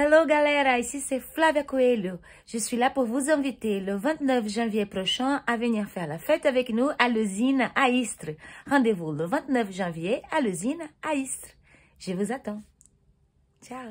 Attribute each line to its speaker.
Speaker 1: Hello galera, ici c'est Flavia Coelho. Je suis là pour vous inviter le 29 janvier prochain à venir faire la fête avec nous à l'usine à Istres. Rendez-vous le 29 janvier à l'usine à Istres. Je vous attends. Ciao